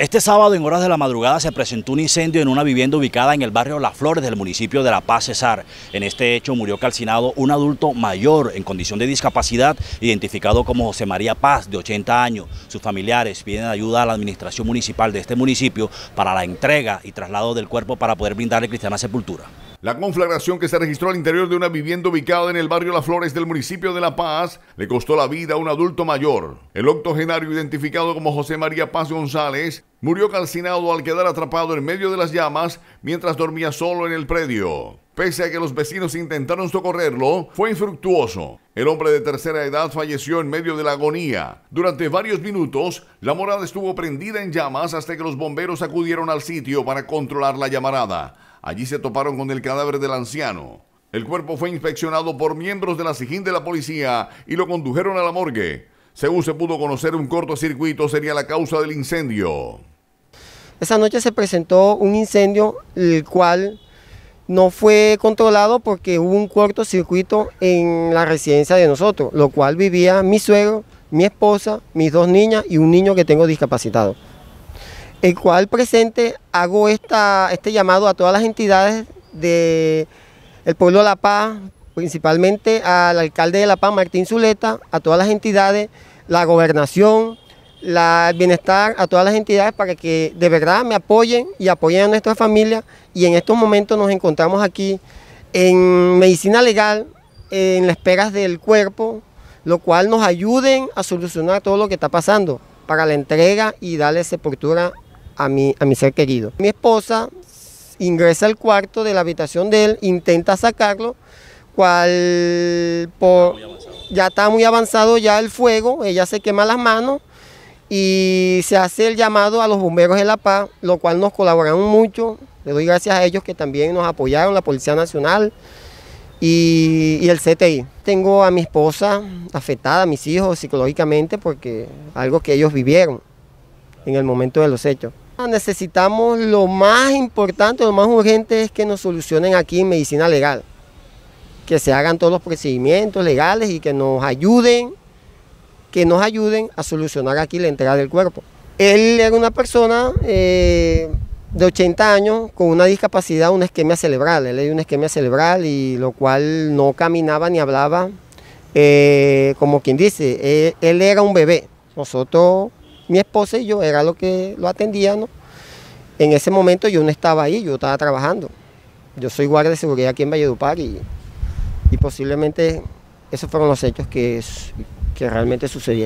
Este sábado en horas de la madrugada se presentó un incendio en una vivienda ubicada en el barrio Las Flores del municipio de La Paz Cesar. En este hecho murió calcinado un adulto mayor en condición de discapacidad identificado como José María Paz de 80 años. Sus familiares piden ayuda a la administración municipal de este municipio para la entrega y traslado del cuerpo para poder brindarle cristiana sepultura. La conflagración que se registró al interior de una vivienda ubicada en el barrio Las Flores del municipio de La Paz le costó la vida a un adulto mayor. El octogenario identificado como José María Paz González Murió calcinado al quedar atrapado en medio de las llamas mientras dormía solo en el predio. Pese a que los vecinos intentaron socorrerlo, fue infructuoso. El hombre de tercera edad falleció en medio de la agonía. Durante varios minutos, la morada estuvo prendida en llamas hasta que los bomberos acudieron al sitio para controlar la llamarada. Allí se toparon con el cadáver del anciano. El cuerpo fue inspeccionado por miembros de la Sijín de la policía y lo condujeron a la morgue. Según se pudo conocer, un cortocircuito sería la causa del incendio. Esa noche se presentó un incendio, el cual no fue controlado porque hubo un cortocircuito en la residencia de nosotros, lo cual vivía mi suegro, mi esposa, mis dos niñas y un niño que tengo discapacitado. El cual presente hago esta, este llamado a todas las entidades del de pueblo La Paz, principalmente al alcalde de La Paz, Martín Zuleta, a todas las entidades, la gobernación, la, el bienestar, a todas las entidades para que de verdad me apoyen y apoyen a nuestra familia. Y en estos momentos nos encontramos aquí en medicina legal, en las esperas del cuerpo, lo cual nos ayuden a solucionar todo lo que está pasando para la entrega y darle sepultura a mi, a mi ser querido. Mi esposa ingresa al cuarto de la habitación de él, intenta sacarlo, cual ya está muy avanzado ya el fuego, ella se quema las manos y se hace el llamado a los bomberos de La Paz, lo cual nos colaboraron mucho. Le doy gracias a ellos que también nos apoyaron, la Policía Nacional y, el CTI. Tengo a mi esposa afectada, a mis hijos psicológicamente, porque algo que ellos vivieron en el momento de los hechos. Ah, necesitamos lo más importante, lo más urgente es que nos solucionen aquí en medicina legal que se hagan todos los procedimientos legales y que nos ayuden, que nos ayuden a solucionar aquí la entrega del cuerpo. Él era una persona eh, de 80 años con una discapacidad, una isquemia cerebral. Él era una isquemia cerebral y lo cual no caminaba ni hablaba, eh, como quien dice. Eh, él era un bebé. Nosotros, mi esposa y yo, era lo que lo atendíamos. En ese momento yo no estaba ahí, yo estaba trabajando. Yo soy guardia de seguridad aquí en Valledupar y y posiblemente esos fueron los hechos que, que realmente sucedieron.